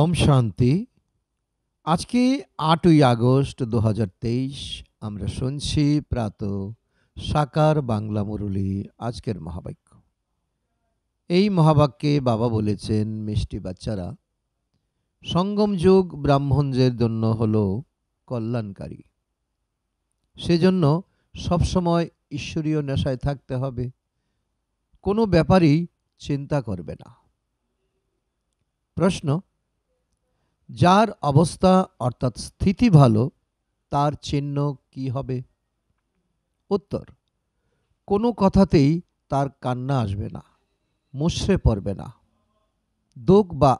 ওম শান্তি আজকে আটই আগস্ট দু আমরা শুনছি প্রাত সাকার বাংলা মুরলী আজকের মহাবাক্য এই মহাবাক্যে বাবা বলেছেন মিষ্টি বাচ্চারা সঙ্গম যুগ ব্রাহ্মণদের জন্য হল কল্যাণকারী সেজন্য সবসময় ঈশ্বরীয় নেশায় থাকতে হবে কোনো ব্যাপারই চিন্তা করবে না প্রশ্ন যার অবস্থা অর্থাৎ স্থিতি ভালো তার চিহ্ন কি হবে উত্তর কোনো কথাতেই তার কান্না আসবে না মুশড়ে পড়বে না দুঃখ বা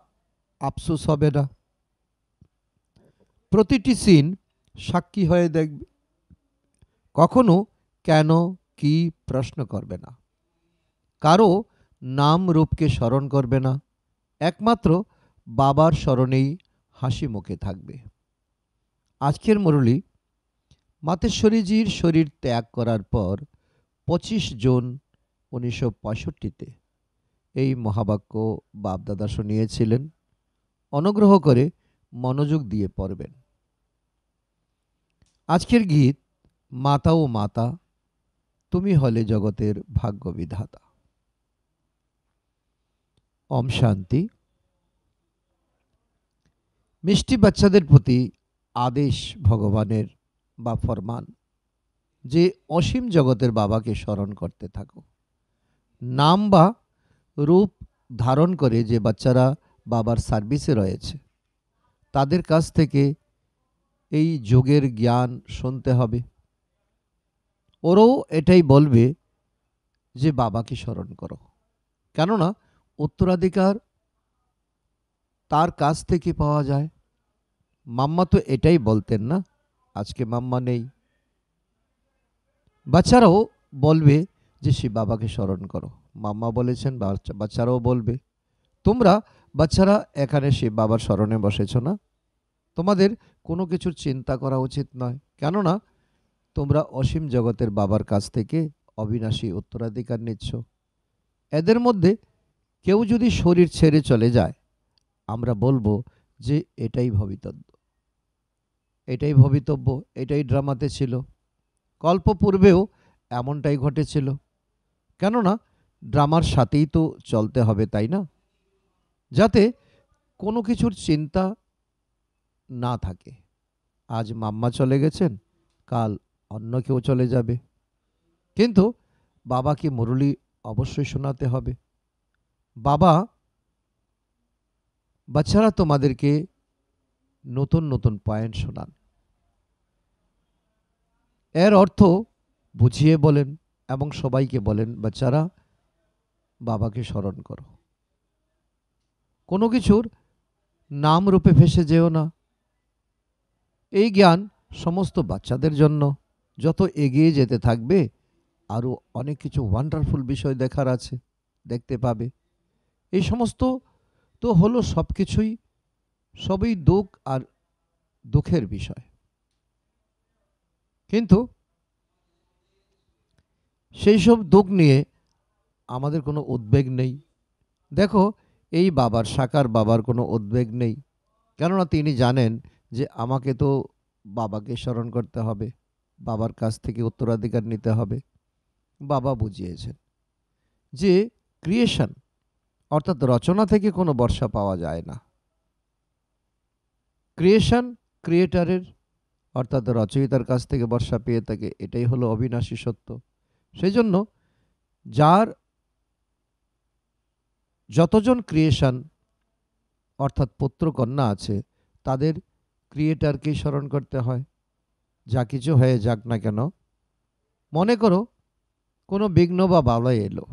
আফসোস হবে না প্রতিটি সিন সাক্ষী হয়ে দেখবে কখনো কেন কি প্রশ্ন করবে না কারো নাম রূপকে স্মরণ করবে না একমাত্র বাবার স্মরণেই হাসি মুখে থাকবে আজকের মুরলী মাতেশ্বরীজির শরীর ত্যাগ করার পর পঁচিশ জুন উনিশশো পঁয়ষট্টিতে এই মহাবাক্য বাপদাদা শুনিয়েছিলেন অনুগ্রহ করে মনোযোগ দিয়ে পড়বেন আজকের গীত মাতা ও মাতা তুমি হলে জগতের ভাগ্যবিধাতা ওম শান্তি মিষ্টি বাচ্চাদের প্রতি আদেশ ভগবানের বা ফরমান যে অসীম জগতের বাবাকে স্মরণ করতে থাকো নাম বা রূপ ধারণ করে যে বাচ্চারা বাবার সার্ভিসে রয়েছে তাদের কাছ থেকে এই যোগের জ্ঞান শুনতে হবে ওরাও এটাই বলবে যে বাবাকে স্মরণ করো কেননা উত্তরাধিকার তার কাছ থেকে পাওয়া যায় মাম্মা তো এটাই বলতেন না আজকে মাম্মা নেই বাচ্চারাও বলবে যে সে বাবাকে স্মরণ করো মাম্মা বলেছেন বাচ্চারাও বলবে তোমরা বাচ্চারা এখানে সে বাবার স্মরণে বসেছ না তোমাদের কোনো কিছুর চিন্তা করা উচিত নয় কেননা তোমরা অসীম জগতের বাবার কাছ থেকে অবিনাশী উত্তরাধিকার নিচ্ছ এদের মধ্যে কেউ যদি শরীর ছেড়ে চলে যায় আমরা বলবো যে এটাই ভবিতব্য এটাই ভবিতব্য এটাই ড্রামাতে ছিল কল্প পূর্বেও এমনটাই ঘটেছিল কেননা ড্রামার সাথেই তো চলতে হবে তাই না যাতে কোনো কিছুর চিন্তা না থাকে আজ মাম্মা চলে গেছেন কাল অন্য কেউ চলে যাবে কিন্তু বাবাকে মুরলি অবশ্যই শোনাতে হবে বাবা বাচ্চারা তোমাদেরকে নতুন নতুন পয়েন্ট শোনান এর অর্থ বুঝিয়ে বলেন এবং সবাইকে বলেন বাচ্চারা বাবাকে স্মরণ করো কোনো কিছুর নাম রূপে ফেসে যেও না এই জ্ঞান সমস্ত বাচ্চাদের জন্য যত এগিয়ে যেতে থাকবে আরও অনেক কিছু ওয়ান্ডারফুল বিষয় দেখার আছে দেখতে পাবে এই সমস্ত তো হলো সব কিছুই সবই দুঃখ আর দুঃখের বিষয় কিন্তু সেই সব দুঃখ নিয়ে আমাদের কোনো উদ্বেগ নেই দেখো এই বাবার সাকার বাবার কোনো উদ্বেগ নেই কেননা তিনি জানেন যে আমাকে তো বাবাকে স্মরণ করতে হবে বাবার কাছ থেকে উত্তরাধিকার নিতে হবে বাবা বুঝিয়েছেন যে ক্রিয়েশন অর্থাৎ রচনা থেকে কোনো বর্ষা পাওয়া যায় না ক্রিয়েশন ক্রিয়েটারের অর্থাৎ রচয়িতার কাছ থেকে বর্ষা পেয়ে থাকে এটাই হলো অবিনাশী সত্য সেই জন্য যার যতজন ক্রিয়েশন অর্থাৎ পুত্রকন্যা আছে তাদের ক্রিয়েটারকেই স্মরণ করতে হয় যা কিছু হয়ে যাক না কেন মনে করো কোনো বিঘ্ন বা বালয় এলো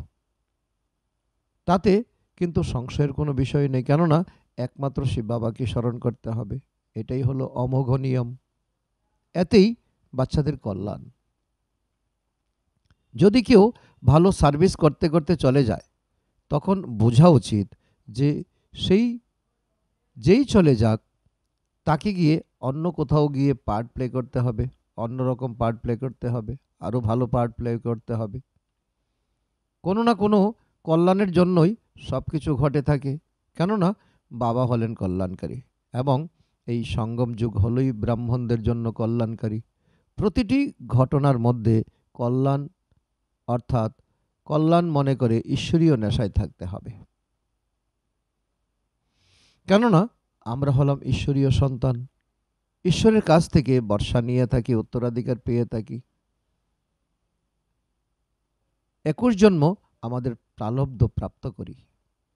তাতে কিন্তু সংশয়ের কোনো বিষয় নেই কেননা একমাত্র শিব বাবাকে স্মরণ করতে হবে এটাই হলো অমোঘ নিয়ম এতেই বাচ্চাদের কল্যাণ যদি কেউ ভালো সার্ভিস করতে করতে চলে যায় তখন বোঝা উচিত যে সেই যেই চলে যাক তাকে গিয়ে অন্য কোথাও গিয়ে পার্ট প্লে করতে হবে অন্য রকম পার্ট প্লে করতে হবে আরও ভালো পার্ট প্লে করতে হবে কোনো না কোনো কল্যাণের জন্যই সব কিছু ঘটে থাকে কেননা বাবা হলেন কল্যাণকারী এবং এই সঙ্গম যুগ হলোই ব্রাহ্মণদের জন্য কল্যাণকারী প্রতিটি ঘটনার মধ্যে কল্যাণ অর্থাৎ কল্যাণ মনে করে ঈশ্বরীয় নেশায় থাকতে হবে কেননা আমরা হলাম ঈশ্বরীয় সন্তান ঈশ্বরের কাছ থেকে বর্ষা নিয়ে থাকি উত্তরাধিকার পেয়ে থাকি একুশ জন্ম আমাদের প্রালব্ধ প্রাপ্ত করি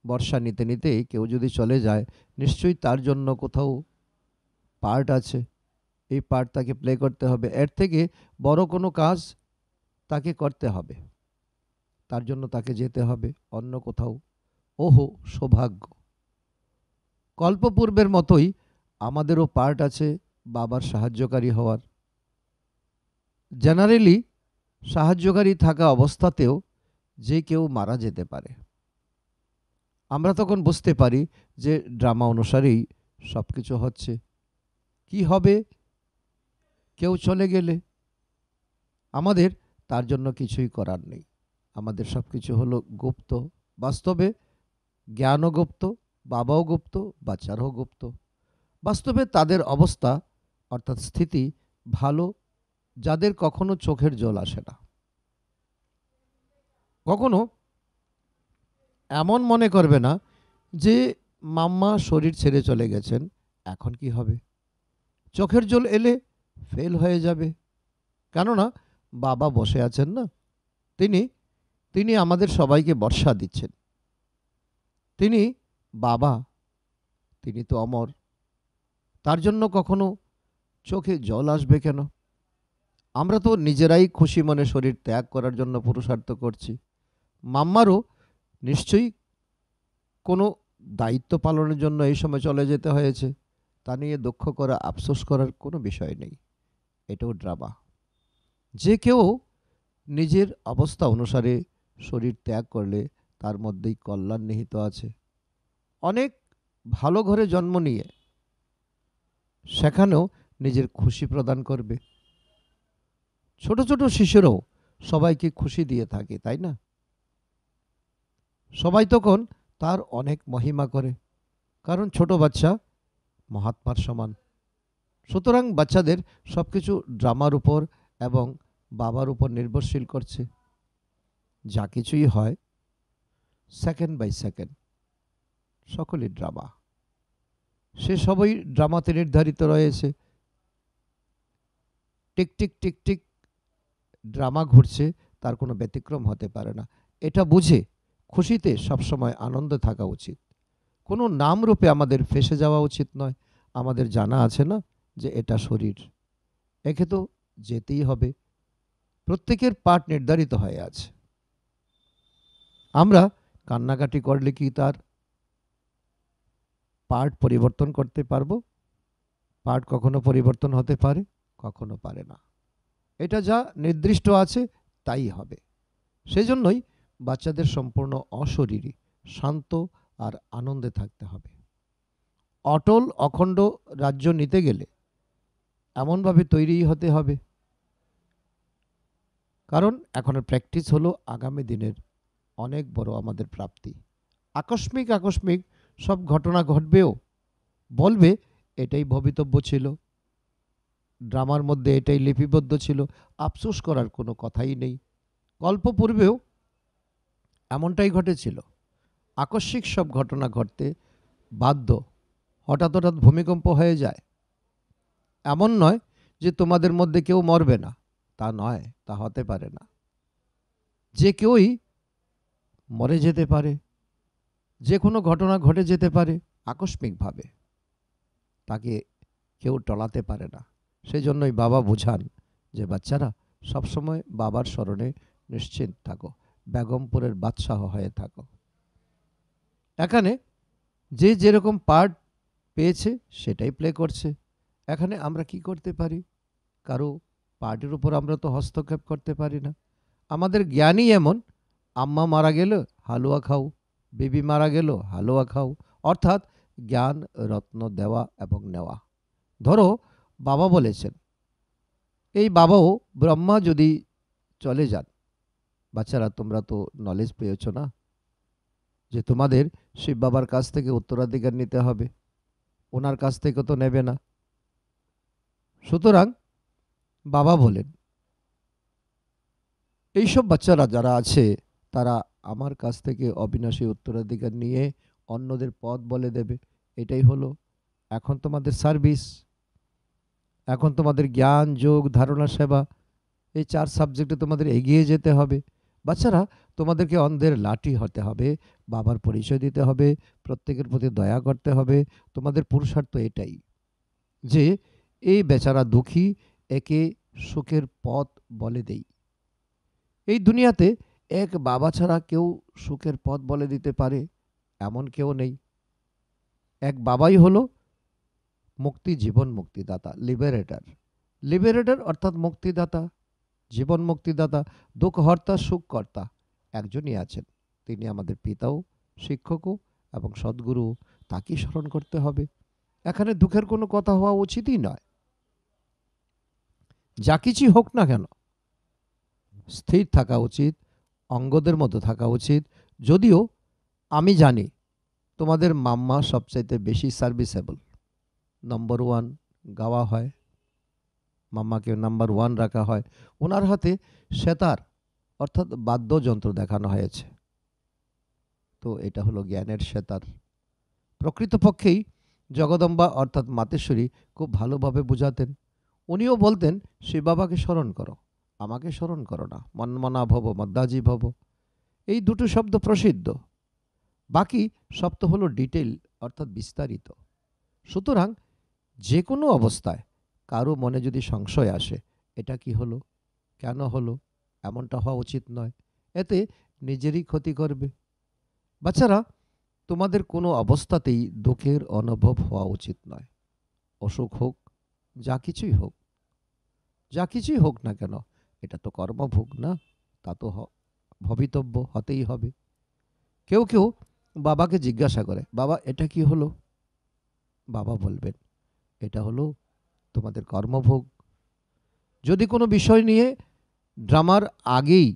বর্ষা নিতে নিতে কেউ যদি চলে যায় নিশ্চয়ই তার জন্য কোথাও পার্ট আছে এই পার্ট তাকে প্লে করতে হবে এর থেকে বড় কোনো কাজ তাকে করতে হবে তার জন্য তাকে যেতে হবে অন্য কোথাও ওহো সৌভাগ্য কল্পপূর্বের মতোই আমাদেরও পার্ট আছে বাবার সাহায্যকারী হওয়ার জেনারেলি সাহায্যকারী থাকা অবস্থাতেও যে কেউ মারা যেতে পারে আমরা তখন বুঝতে পারি যে ড্রামা অনুসারেই সব কিছু হচ্ছে কি হবে কেউ চলে গেলে আমাদের তার জন্য কিছুই করার নেই আমাদের সব কিছু হলো গুপ্ত বাস্তবে জ্ঞানও গুপ্ত বাবাও গুপ্ত বাচ্চারও গুপ্ত বাস্তবে তাদের অবস্থা অর্থাৎ স্থিতি ভালো যাদের কখনো চোখের জল আসে না কখনো এমন মনে করবে না যে মাম্মা শরীর ছেড়ে চলে গেছেন এখন কি হবে চোখের জল এলে ফেল হয়ে যাবে কেননা বাবা বসে আছেন না তিনি তিনি আমাদের সবাইকে বর্ষা দিচ্ছেন তিনি বাবা তিনি তো অমর তার জন্য কখনো চোখে জল আসবে কেন আমরা তো নিজেরাই খুশি মনে শরীর ত্যাগ করার জন্য পুরুষার্থ করছি মাম্মারও নিশ্চয়ই কোনো দায়িত্ব পালনের জন্য এই সময় চলে যেতে হয়েছে তা নিয়ে দুঃখ করা আফসোস করার কোনো বিষয় নেই এটাও ড্রামা যে কেউ নিজের অবস্থা অনুসারে শরীর ত্যাগ করলে তার মধ্যেই কল্যাণ নিহিত আছে অনেক ভালো ঘরে জন্ম নিয়ে সেখানেও নিজের খুশি প্রদান করবে ছোট ছোট শিশুরও সবাইকে খুশি দিয়ে থাকে তাই না সবাই তখন তার অনেক মহিমা করে কারণ ছোট বাচ্চা মহাত্মার সমান সুতরাং বাচ্চাদের সব কিছু ড্রামার উপর এবং বাবার উপর নির্ভরশীল করছে যা কিছুই হয় সেকেন্ড বাই সেকেন্ড সকলেই ড্রামা সে সবই ড্রামাতে নির্ধারিত রয়েছে টিক টিক টিক টিক ড্রামা ঘুরছে তার কোনো ব্যতিক্রম হতে পারে না এটা বুঝে খুশিতে সবসময় আনন্দ থাকা উচিত কোনো নাম রূপে আমাদের ফেসে যাওয়া উচিত নয় আমাদের জানা আছে না যে এটা শরীর একে তো যেতেই হবে প্রত্যেকের পাট নির্ধারিত হয়ে আছে আমরা কান্নাকাটি করলে কি তার পার্ট পরিবর্তন করতে পারবো পার্ট কখনো পরিবর্তন হতে পারে কখনো পারে না এটা যা নির্দিষ্ট আছে তাই হবে সেজন্যই বাচ্চাদের সম্পূর্ণ অশরীরী শান্ত আর আনন্দে থাকতে হবে অটল অখণ্ড রাজ্য নিতে গেলে এমনভাবে তৈরি হতে হবে কারণ এখনের প্র্যাকটিস হলো আগামী দিনের অনেক বড় আমাদের প্রাপ্তি আকস্মিক আকস্মিক সব ঘটনা ঘটবেও বলবে এটাই ভবিতব্য ছিল ড্রামার মধ্যে এটাই লিপিবদ্ধ ছিল আফসোস করার কোনো কথাই নেই গল্প পূর্বেও এমনটাই ঘটেছিল আকস্মিক সব ঘটনা ঘটতে বাধ্য হঠাৎ হঠাৎ ভূমিকম্প হয়ে যায় এমন নয় যে তোমাদের মধ্যে কেউ মরবে না তা নয় তা হতে পারে না যে কেউই মরে যেতে পারে যে কোনো ঘটনা ঘটে যেতে পারে আকস্মিকভাবে তাকে কেউ টলাতে পারে না সেই জন্যই বাবা বুঝান যে বাচ্চারা সবসময় বাবার স্মরণে নিশ্চিন্ত থাকো বেগমপুরের বাদশাহ হয়ে থাকো এখানে যে যেরকম পার্ট পেয়েছে সেটাই প্লে করছে এখানে আমরা কি করতে পারি কারো পার্টির উপর আমরা তো হস্তক্ষেপ করতে পারি না আমাদের জ্ঞানই এমন আম্মা মারা গেল হালুয়া খাও বেবি মারা গেল হালুয়া খাও অর্থাৎ জ্ঞান রত্ন দেওয়া এবং নেওয়া ধরো বাবা বলেছেন এই বাবাও ব্রহ্মা যদি চলে যান বাচ্চারা তোমরা তো নলেজ পেয়েছো না যে তোমাদের শিব বাবার কাছ থেকে উত্তরাধিকার নিতে হবে ওনার কাছ থেকে তো নেবে না সুতরাং বাবা বলেন এইসব বাচ্চারা যারা আছে তারা আমার কাছ থেকে অবিনাশী উত্তরাধিকার নিয়ে অন্যদের পথ বলে দেবে এটাই হলো এখন তোমাদের সার্ভিস এখন তোমাদের জ্ঞান যোগ ধারণা সেবা এই চার সাবজেক্টে তোমাদের এগিয়ে যেতে হবে বাচ্চারা তোমাদেরকে অন্ধের লাঠি হতে হবে বাবার পরিচয় দিতে হবে প্রত্যেকের প্রতি দয়া করতে হবে তোমাদের পুরুষার্থ এটাই যে এই বেচারা দুঃখী একে সুখের পথ বলে দেই এই দুনিয়াতে এক বাবা ছাড়া কেউ সুখের পথ বলে দিতে পারে এমন কেউ নেই এক বাবাই হলো মুক্তি জীবন মুক্তিদাতা লিবারেটার লিবারেটার অর্থাৎ মুক্তিদাতা জীবন মুক্তিদাতা দুঃখহর্তা সুখকর্তা একজনই আছেন তিনি আমাদের পিতাও শিক্ষকও এবং সদ্গুরু তাকেই স্মরণ করতে হবে এখানে দুঃখের কোনো কথা হওয়া উচিতই নয় যা কিছুই হোক না কেন স্থির থাকা উচিত অঙ্গদের মতো থাকা উচিত যদিও আমি জানি তোমাদের মাম্মা সবচাইতে বেশি সার্ভিসেবল নম্বর ওয়ান গাওয়া হয় মাম্মাকে নাম্বার ওয়ান রাখা হয় ওনার হাতে সেতার অর্থাৎ বাদ্যযন্ত্র দেখানো হয়েছে তো এটা হলো জ্ঞানের সেতার প্রকৃতপক্ষেই জগদম্বা অর্থাৎ মাতেশ্বরী খুব ভালোভাবে বুঝাতেন উনিও বলতেন শিব বাবাকে স্মরণ করো আমাকে স্মরণ করো না মনমনা ভব মদ্দাজি ভব এই দুটো শব্দ প্রসিদ্ধ বাকি শব্দ হলো ডিটেল অর্থাৎ বিস্তারিত সুতরাং যে কোনো অবস্থায় কারো মনে যদি সংশয় আসে এটা কি হলো কেন হলো এমনটা হওয়া উচিত নয় এতে নিজেরই ক্ষতি করবে বাচ্চারা তোমাদের কোনো অবস্থাতেই দুঃখের অনুভব হওয়া উচিত নয় অসুখ হোক যা কিছুই হোক যা কিছুই হোক না কেন এটা তো কর্মভোগ না তা তো ভবিতব্য হতেই হবে কেউ কেউ বাবাকে জিজ্ঞাসা করে বাবা এটা কি হলো বাবা বলবেন এটা হলো তোমাদের কর্মভোগ যদি কোনো বিষয় নিয়ে ড্রামার আগেই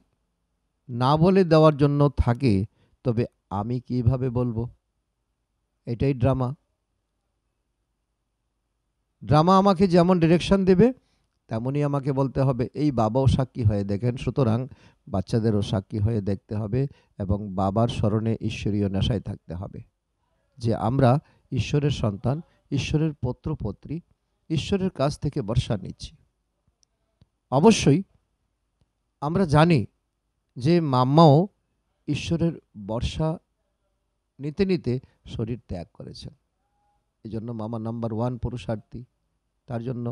না বলে দেওয়ার জন্য থাকে তবে আমি কিভাবে বলবো এটাই ড্রামা ড্রামা আমাকে যেমন ডিরেকশন দেবে তেমনই আমাকে বলতে হবে এই বাবাও সাক্ষী হয়ে দেখেন সুতরাং বাচ্চাদেরও সাক্ষী হয়ে দেখতে হবে এবং বাবার স্মরণে ঈশ্বরীয় নেশায় থাকতে হবে যে আমরা ঈশ্বরের সন্তান ঈশ্বরের পত্রপত্রী ঈশ্বরের কাছ থেকে বর্ষা নিচ্ছি অবশ্যই আমরা জানি যে মাম্মাও ঈশ্বরের বর্ষা নিতে নিতে শরীর ত্যাগ করেছেন এই জন্য মামা নাম্বার ওয়ান পুরুষার্থী তার জন্য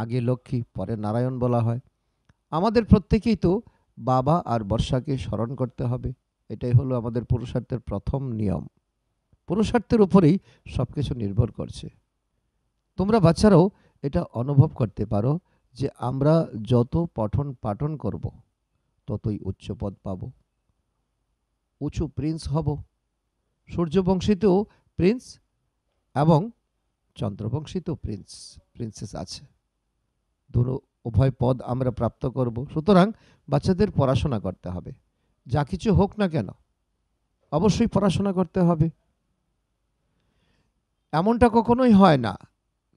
আগে লক্ষ্মী পরে নারায়ণ বলা হয় আমাদের প্রত্যেকেই তো বাবা আর বর্ষাকে স্মরণ করতে হবে এটাই হলো আমাদের পুরুষার্থের প্রথম নিয়ম পুরুষার্থের উপরেই সব কিছু নির্ভর করছে তোমরা বাচ্চারাও এটা অনুভব করতে পারো যে আমরা যত পঠন পাঠন করব ততই উচ্চ পদ পাব উঁচু প্রিন্স হব সূর্যবংশীতেও প্রিন্স এবং চন্দ্রবংশীতেও প্রিন্স প্রিন্সেস আছে দুটো উভয় পদ আমরা প্রাপ্ত করব সুতরাং বাচ্চাদের পড়াশোনা করতে হবে যা কিছু হোক না কেন অবশ্যই পড়াশোনা করতে হবে এমনটা কখনোই হয় না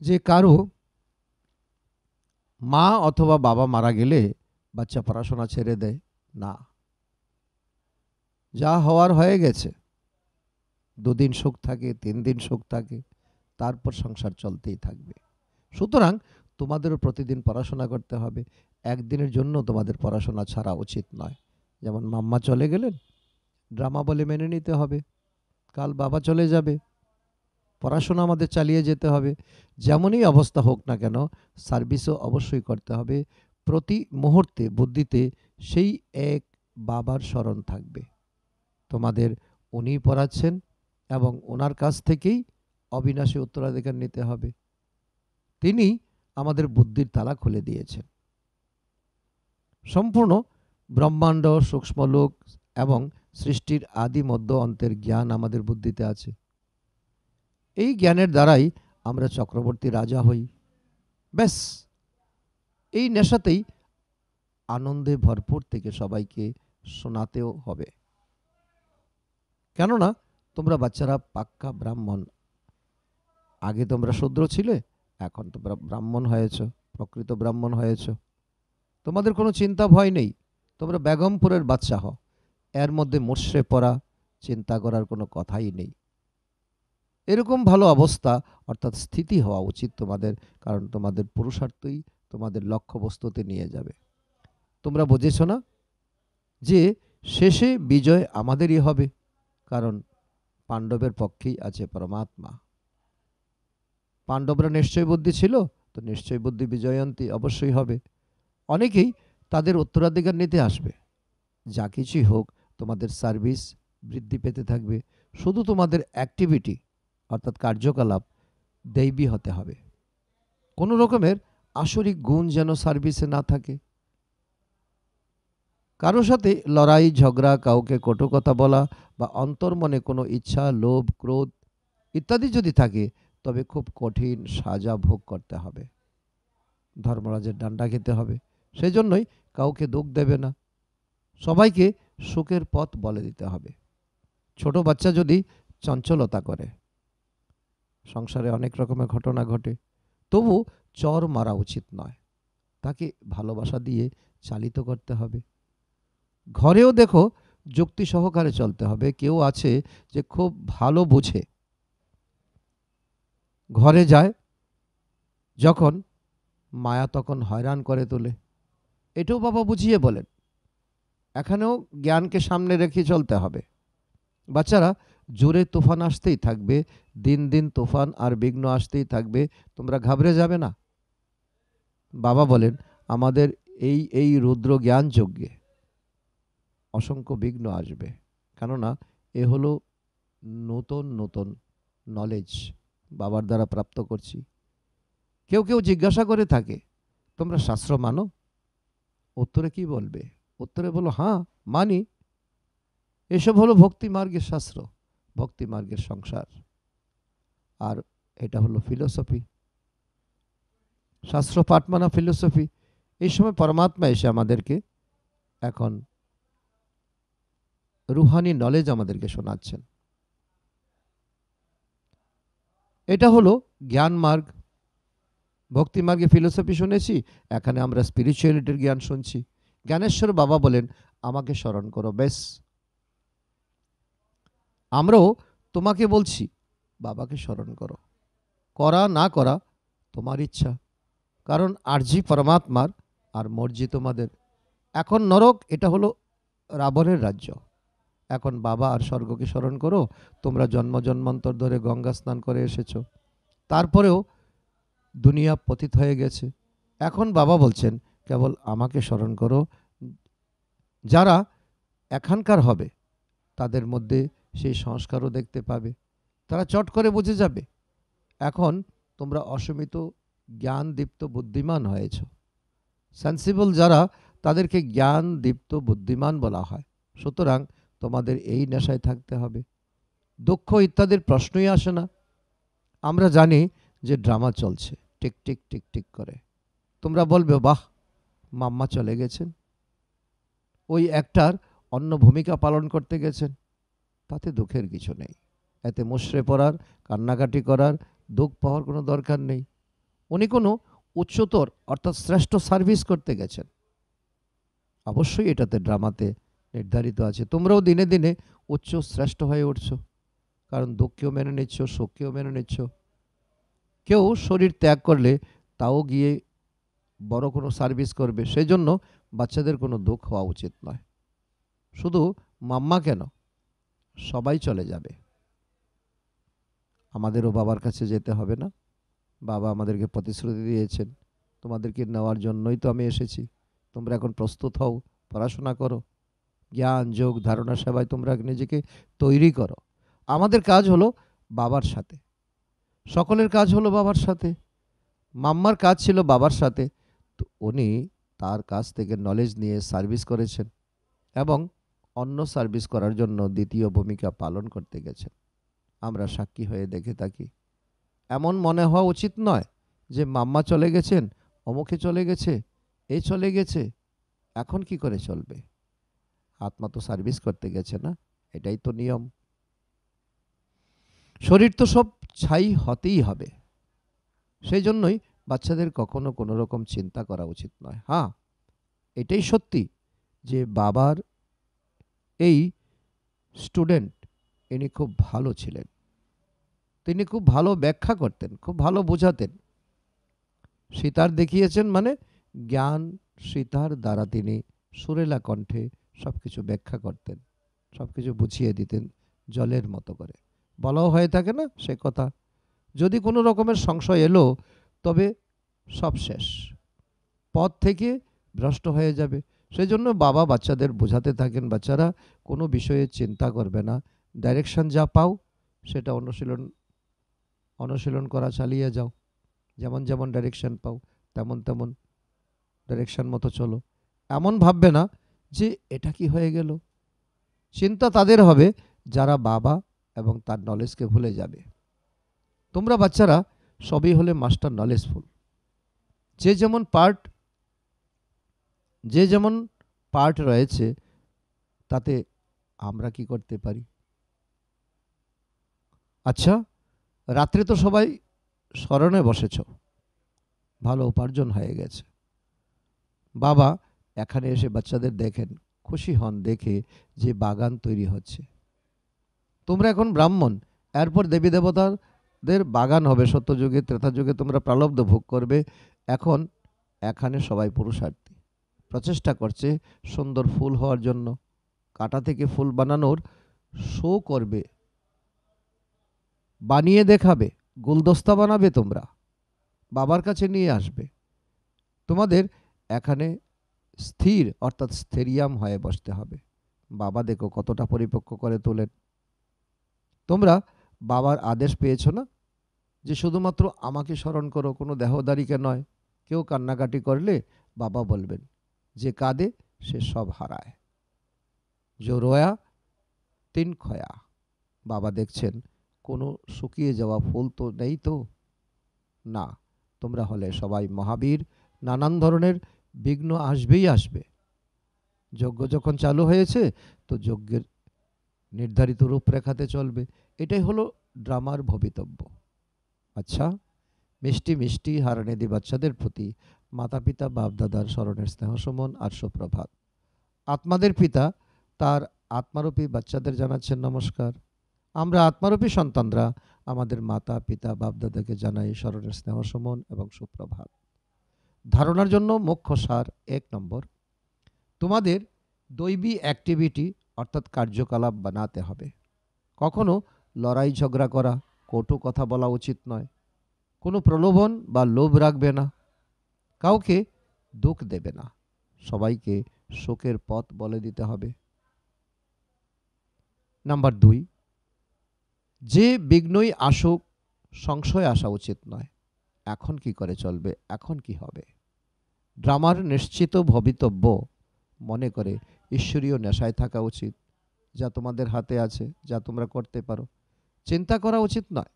যে কারো মা অথবা বাবা মারা গেলে বাচ্চা পড়াশোনা ছেড়ে দেয় না যা হওয়ার হয়ে গেছে দুদিন সুখ থাকে তিন দিন সুখ থাকে তারপর সংসার চলতেই থাকবে সুতরাং তোমাদেরও প্রতিদিন পড়াশোনা করতে হবে একদিনের জন্য তোমাদের পড়াশোনা ছাড়া উচিত নয় যেমন মাম্মা চলে গেলেন ড্রামা বলে মেনে নিতে হবে কাল বাবা চলে যাবে পড়াশোনা আমাদের চালিয়ে যেতে হবে যেমনই অবস্থা হোক না কেন সার্ভিসও অবশ্যই করতে হবে প্রতি মুহূর্তে বুদ্ধিতে সেই এক বাবার স্মরণ থাকবে তোমাদের উনি পড়াচ্ছেন এবং ওনার কাছ থেকেই অবিনাশী উত্তরাধিকার নিতে হবে তিনি আমাদের বুদ্ধির তালা খুলে দিয়েছেন সম্পূর্ণ ব্রহ্মাণ্ড সূক্ষ্মলোক এবং সৃষ্টির আদি মধ্য অন্তের জ্ঞান আমাদের বুদ্ধিতে আছে এই জ্ঞানের দ্বারাই আমরা চক্রবর্তী রাজা হই ব্যাস এই নেশাতেই আনন্দে ভরপুর থেকে সবাইকে শোনাতেও হবে কেননা তোমরা বাচ্চারা পাক্কা ব্রাহ্মণ আগে তোমরা শূদ্র ছিলে এখন তোমরা ব্রাহ্মণ হয়েছ প্রকৃত ব্রাহ্মণ হয়েছ তোমাদের কোনো চিন্তা ভয় নেই তোমরা বেগমপুরের বাচ্চা হও এর মধ্যে মোর্শে পড়া চিন্তা করার কোনো কথাই নেই এরকম ভালো অবস্থা অর্থাৎ স্থিতি হওয়া উচিত তোমাদের কারণ তোমাদের পুরুষার্থই তোমাদের লক্ষ্যবস্তুতে নিয়ে যাবে তোমরা বুঝেছ না যে শেষে বিজয় আমাদেরই হবে কারণ পাণ্ডবের পক্ষেই আছে পরমাত্মা পাণ্ডবরা নিশ্চয় বুদ্ধি ছিল তো নিশ্চয় বুদ্ধি বিজয়ন্তী অবশ্যই হবে অনেকেই তাদের উত্তরাধিকার নিতে আসবে যা কিছুই হোক তোমাদের সার্ভিস বৃদ্ধি পেতে থাকবে শুধু তোমাদের অ্যাক্টিভিটি অর্থাৎ কার্যকলাপ দৈবী হতে হবে কোনো রকমের আসরিক গুণ যেন সার্ভিসে না থাকে কারো সাথে লড়াই ঝগড়া কাউকে কটু কথা বলা বা অন্তর্মনে কোনো ইচ্ছা লোভ ক্রোধ ইত্যাদি যদি থাকে তবে খুব কঠিন সাজা ভোগ করতে হবে ধর্মরাজের ডান্ডা খেতে হবে সেই জন্যই কাউকে দুঃখ দেবে না সবাইকে সুখের পথ বলে দিতে হবে ছোট বাচ্চা যদি চঞ্চলতা করে সংসারে অনেক রকমের ঘটনা ঘটে তবু চর মারা উচিত নয় তাকে ভালোবাসা দিয়ে চালিত করতে হবে ঘরেও দেখো যুক্তি সহকারে চলতে হবে কেউ আছে যে খুব ভালো বোঝে ঘরে যায় যখন মায়া তখন হয়রান করে তোলে এটাও বাবা বুঝিয়ে বলেন এখানেও জ্ঞানকে সামনে রেখে চলতে হবে বাচ্চারা জোরে তোফান আসতেই থাকবে দিন দিন তোফান আর বিঘ্ন আসতেই থাকবে তোমরা ঘাবড়ে যাবে না বাবা বলেন আমাদের এই এই রুদ্র জ্ঞান যজ্ঞে অসংখ্য বিঘ্ন আসবে কেননা এ হলো নতুন নতুন নলেজ বাবার দ্বারা প্রাপ্ত করছি কেউ কেউ জিজ্ঞাসা করে থাকে তোমরা শাস্ত্র মানো উত্তরে কি বলবে উত্তরে বলো হ্যাঁ মানি এসব হলো ভক্তি মার্গের শাস্ত্র ভক্তিমার্গের সংসার আর এটা হলো ফিলোসফি শাস্ত্র পাঠ মানা ফিলোসফি এই সময় পরমাত্মা এসে আমাদেরকে এখন রুহানি নলেজ আমাদেরকে শোনাচ্ছেন এটা হলো জ্ঞান মার্গ ভক্তি মার্গে ফিলোসফি শুনেছি এখানে আমরা স্পিরিচুয়ালিটির জ্ঞান শুনছি জ্ঞানেশ্বর বাবা বলেন আমাকে স্মরণ করো বেশ আমরাও তোমাকে বলছি বাবাকে স্মরণ করো করা না করা তোমার ইচ্ছা কারণ আরজি পরমাত্মার আর মর্জি তোমাদের এখন নরক এটা হলো রাবণের রাজ্য এখন বাবা আর স্বর্গকে স্মরণ করো তোমরা জন্ম জন্মান্তর ধরে গঙ্গা স্নান করে এসেছ তারপরেও দুনিয়া পতিত হয়ে গেছে এখন বাবা বলছেন কেবল আমাকে স্মরণ করো যারা এখানকার হবে তাদের মধ্যে সেই সংস্কারও দেখতে পাবে তারা চট করে বুঝে যাবে এখন তোমরা অসীমিত জ্ঞান দীপ্ত বুদ্ধিমান হয়েছ সেন্সিবল যারা তাদেরকে জ্ঞান দীপ্ত বুদ্ধিমান বলা হয় সুতরাং তোমাদের এই নেশায় থাকতে হবে দুঃখ ইত্যাদির প্রশ্নই আসে না আমরা জানি যে ড্রামা চলছে টিক টিক টিক টিক করে তোমরা বলবে বাহ মাম্মা চলে গেছেন ওই অ্যাক্টার অন্য ভূমিকা পালন করতে গেছেন তাতে দুঃখের কিছু নেই এতে মুশড়ে পড়ার কান্নাকাটি করার দুঃখ পাওয়ার কোনো দরকার নেই উনি কোনো উচ্চতর অর্থাৎ শ্রেষ্ঠ সার্ভিস করতে গেছেন অবশ্যই এটাতে ড্রামাতে নির্ধারিত আছে তোমরাও দিনে দিনে উচ্চ শ্রেষ্ঠ হয়ে উঠছ কারণ দুঃখেও মেনে নিচ্ছ শোককেও মেনে নিচ্ছ কেউ শরীর ত্যাগ করলে তাও গিয়ে বড় কোনো সার্ভিস করবে সেজন্য বাচ্চাদের কোনো দুঃখ হওয়া উচিত নয় শুধু মাম্মা কেন সবাই চলে যাবে আমাদেরও বাবার কাছে যেতে হবে না বাবা আমাদেরকে প্রতিশ্রুতি দিয়েছেন তোমাদেরকে নেওয়ার জন্যই তো আমি এসেছি তোমরা এখন প্রস্তুত হও পড়াশোনা করো জ্ঞান যোগ ধারণা সেবায় তোমরা নিজেকে তৈরি করো আমাদের কাজ হলো বাবার সাথে সকলের কাজ হলো বাবার সাথে মাম্মার কাজ ছিল বাবার সাথে তো উনি তার কাছ থেকে নলেজ নিয়ে সার্ভিস করেছেন এবং অন্য সার্ভিস করার জন্য দ্বিতীয় ভূমিকা পালন করতে গেছেন আমরা সাক্ষী হয়ে দেখে থাকি এমন মনে হওয়া উচিত নয় যে মাম্মা চলে গেছেন অমুখে চলে গেছে এ চলে গেছে এখন কি করে চলবে আত্মা তো সার্ভিস করতে গেছে না এটাই তো নিয়ম শরীর তো সব ছাই হতেই হবে সেই জন্যই বাচ্চাদের কখনো কোনো রকম চিন্তা করা উচিত নয় হ্যাঁ এটাই সত্যি যে বাবার এই স্টুডেন্ট ইনি খুব ভালো ছিলেন তিনি খুব ভালো ব্যাখ্যা করতেন খুব ভালো বোঝাতেন সীতার দেখিয়েছেন মানে জ্ঞান সীতার দ্বারা তিনি সুরেলা কণ্ঠে সব কিছু ব্যাখ্যা করতেন সব কিছু বুঝিয়ে দিতেন জলের মতো করে বলাও হয়ে থাকে না সে কথা যদি কোনো রকমের সংশয় এলো তবে সব শেষ পথ থেকে ভ্রষ্ট হয়ে যাবে সেই জন্য বাবা বাচ্চাদের বোঝাতে থাকেন বাচ্চারা কোনো বিষয়ে চিন্তা করবে না ডাইরেকশন যা পাও সেটা অনুশীলন অনুশীলন করা চালিয়ে যাও যেমন যেমন ডাইরেকশন পাও তেমন তেমন ডাইরেকশন মতো চলো এমন ভাববে না যে এটা কি হয়ে গেল চিন্তা তাদের হবে যারা বাবা এবং তার নলেজকে ভুলে যাবে তোমরা বাচ্চারা সবই হলে মাস্টার নলেজফুল যে যেমন পার্ট যে যেমন পার্ট রয়েছে তাতে আমরা কি করতে পারি আচ্ছা রাত্রে তো সবাই স্মরণে বসেছ ভালো উপার্জন হয়ে গেছে বাবা এখানে এসে বাচ্চাদের দেখেন খুশি হন দেখে যে বাগান তৈরি হচ্ছে তোমরা এখন ব্রাহ্মণ এরপর দেবী দেবতাদের বাগান হবে সত্যযুগে ত্রেতাযুগে তোমরা প্রালব্ধ ভোগ করবে এখন এখানে সবাই পুরুষার্থী প্রচেষ্টা করছে সুন্দর ফুল হওয়ার জন্য কাটা থেকে ফুল বানানোর শো করবে বানিয়ে দেখাবে গুলদস্তা বানাবে তোমরা বাবার কাছে নিয়ে আসবে তোমাদের এখানে স্থির অর্থাৎ স্থেরিয়াম হয়ে বসতে হবে বাবা দেখো কতটা পরিপক্ক করে তোলেন তোমরা বাবার আদেশ পেয়েছ না যে শুধুমাত্র আমাকে স্মরণ করো কোনো দেহদারিকে নয় কেউ কান্নাকাটি করলে বাবা বলবেন যে কাঁদে সে সব হারায় যে রোয়া তিন খয়া বাবা দেখছেন কোনো শুকিয়ে যাওয়া ফুল তো নেই তো না তোমরা হলে সবাই মহাবীর নানান ধরনের বিঘ্ন আসবেই আসবে যজ্ঞ যখন চালু হয়েছে তো যজ্ঞের নির্ধারিত রূপরেখাতে চলবে এটাই হলো ড্রামার ভবিতব্য আচ্ছা মিষ্টি মিষ্টি হারানেদি বাচ্চাদের প্রতি মাতা পিতা বাপদাদার স্মরণের স্নেহসুমন আর সুপ্রভাত আত্মাদের পিতা তার আত্মারূপী বাচ্চাদের জানাচ্ছেন নমস্কার আমরা আত্মারূপী সন্তানরা আমাদের মাতা পিতা বাপদাদাকে জানাই স্মরণের স্নেহসুমন এবং সুপ্রভাত ধারণার জন্য মুখ্য সার এক নম্বর তোমাদের দৈবী অ্যাক্টিভিটি অর্থাৎ কার্যকলাপ বানাতে হবে কখনো লড়াই ঝগড়া করা কটু কথা বলা উচিত নয় কোনো প্রলোভন বা লোভ রাখবে না কাউকে দুঃখ দেবে না সবাইকে শোকের পথ বলে দিতে হবে নাম্বার দুই যে বিঘ্নই আসুক সংশয় আসা উচিত নয় এখন কি করে চলবে এখন কি হবে ড্রামার নিশ্চিত ভবিতব্য মনে করে ঈশ্বরীয় নেশায় থাকা উচিত যা তোমাদের হাতে আছে যা তোমরা করতে পারো চিন্তা করা উচিত নয়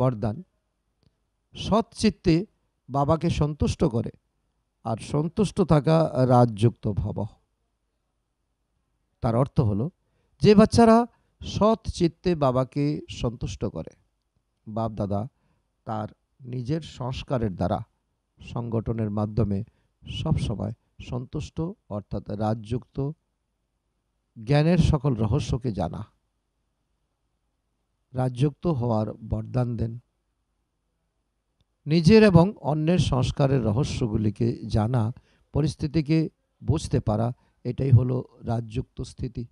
বরদান সৎ চিত্তে বাবাকে সন্তুষ্ট করে আর সন্তুষ্ট থাকা রাজযুক্ত ভব তার অর্থ হলো যে বাচ্চারা সৎ চিত্তে বাবাকে সন্তুষ্ট করে বাপ দাদা তার নিজের সংস্কারের দ্বারা সংগঠনের মাধ্যমে সবসময় সন্তুষ্ট অর্থাৎ রাজযুক্ত জ্ঞানের সকল রহস্যকে জানা রাজযুক্ত হওয়ার বরদান দেন নিজের এবং অন্যের সংস্কারের রহস্যগুলিকে জানা পরিস্থিতিকে বুঝতে পারা এটাই হলো রাজযুক্ত স্থিতি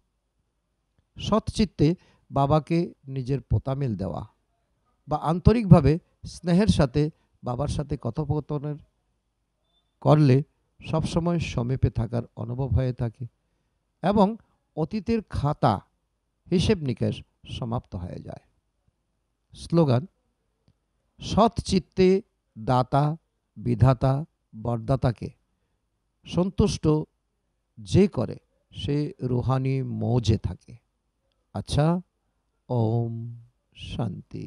সৎচিত্তে বাবাকে নিজের পোতামিল দেওয়া বা আন্তরিকভাবে স্নেহের সাথে বাবার সাথে কথোপকথনের করলে সবসময় সমীপে থাকার অনুভব হয়ে থাকে এবং অতীতের খাতা হিসেব নিকাশ সমাপ্ত হয়ে যায় স্লোগান সৎচিত্তে দাতা বিধাতা বরদাতাকে সন্তুষ্ট যে করে সে রুহানি মৌজে থাকে আচ্ছা ওম শান্তি